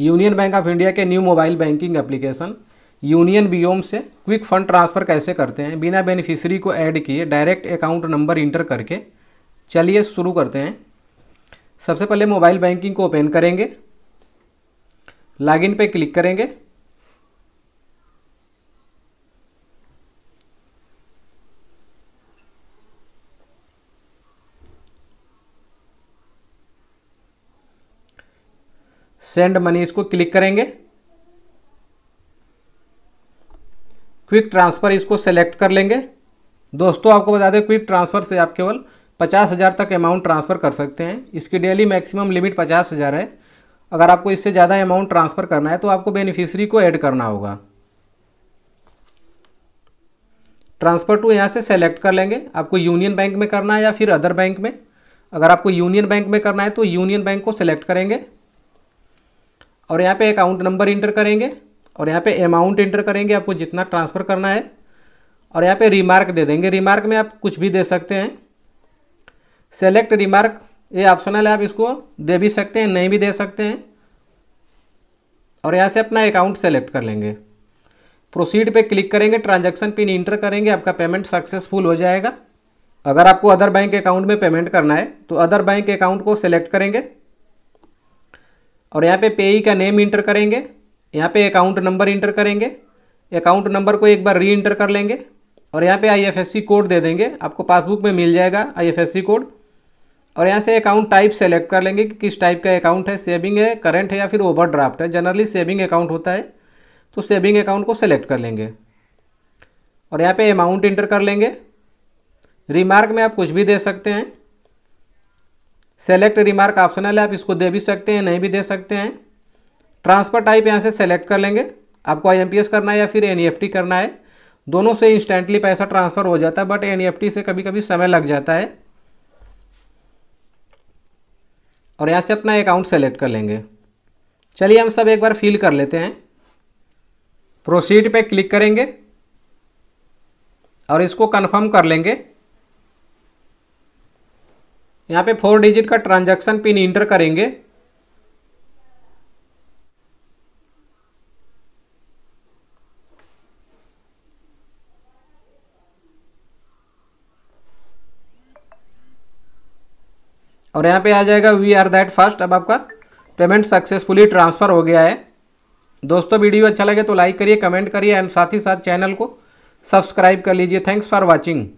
union Bank of India के new mobile banking application Union Vyom से quick fund transfer कैसे करते हैं बिना बेनिफिशियरी को ऐड किए डायरेक्ट अकाउंट नंबर इंटर करके चलिए शुरू करते हैं सबसे पहले मोबाइल बैंकिंग को ओपन करेंगे लॉगिन पे क्लिक करेंगे सेंड मनी इसको क्लिक करेंगे क्विक ट्रांसफ़र इसको सेलेक्ट कर लेंगे दोस्तों आपको बता दें क्विक ट्रांसफ़र से आप केवल पचास हज़ार तक अमाउंट ट्रांसफ़र कर सकते हैं इसकी डेली मैक्सिमम लिमिट पचास हज़ार है अगर आपको इससे ज़्यादा अमाउंट ट्रांसफ़र करना है तो आपको बेनिफिशरी को ऐड करना होगा ट्रांसफ़र टू यहाँ से सेलेक्ट कर लेंगे आपको यूनियन बैंक में करना है या फिर अदर बैंक में अगर आपको यूनियन बैंक में करना है तो यूनियन बैंक को सेलेक्ट करेंगे और यहाँ पे अकाउंट नंबर इंटर करेंगे और यहाँ पे अमाउंट इंटर करेंगे आपको जितना ट्रांसफ़र करना है और यहाँ पे रिमार्क दे देंगे रिमार्क में आप कुछ भी दे सकते हैं सेलेक्ट रिमार्क ये ऑप्शनल है आप इसको दे भी सकते हैं नहीं भी दे सकते हैं और यहाँ से अपना अकाउंट सेलेक्ट कर लेंगे प्रोसीड पे क्लिक करेंगे ट्रांजेक्शन पिन इंटर करेंगे आपका पेमेंट सक्सेसफुल हो जाएगा अगर आपको अदर बैंक अकाउंट में पेमेंट करना है तो अदर बैंक अकाउंट को सेलेक्ट करेंगे और यहाँ पे पेई का नेम इंटर करेंगे यहाँ पे अकाउंट नंबर इंटर करेंगे अकाउंट नंबर को एक बार री इंटर कर लेंगे और यहाँ पे आईएफएससी कोड दे देंगे आपको पासबुक में मिल जाएगा आईएफएससी कोड और यहाँ से अकाउंट टाइप सेलेक्ट कर लेंगे कि किस टाइप का अकाउंट है सेविंग है करंट है या फिर ओवरड्राफ्ट है जनरली सेविंग अकाउंट होता है तो सेविंग अकाउंट को सेलेक्ट कर लेंगे और यहाँ पर अमाउंट इंटर कर लेंगे रिमार्क में आप कुछ भी दे सकते हैं सेलेक्ट रिमार्क ऑप्शनल है आप इसको दे भी सकते हैं नहीं भी दे सकते हैं ट्रांसफर टाइप यहाँ से सेलेक्ट कर लेंगे आपको आई करना है या फिर एन e करना है दोनों से इंस्टेंटली पैसा ट्रांसफ़र हो जाता है बट एन e से कभी कभी समय लग जाता है और यहाँ से अपना अकाउंट सेलेक्ट कर लेंगे चलिए हम सब एक बार फिल कर लेते हैं प्रोसीड पे क्लिक करेंगे और इसको कन्फर्म कर लेंगे यहाँ पे फोर डिजिट का ट्रांजैक्शन पिन इंटर करेंगे और यहाँ पे आ जाएगा वी आर दैट फर्स्ट अब आपका पेमेंट सक्सेसफुली ट्रांसफ़र हो गया है दोस्तों वीडियो अच्छा लगे तो लाइक करिए कमेंट करिए एंड साथ ही साथ चैनल को सब्सक्राइब कर लीजिए थैंक्स फॉर वॉचिंग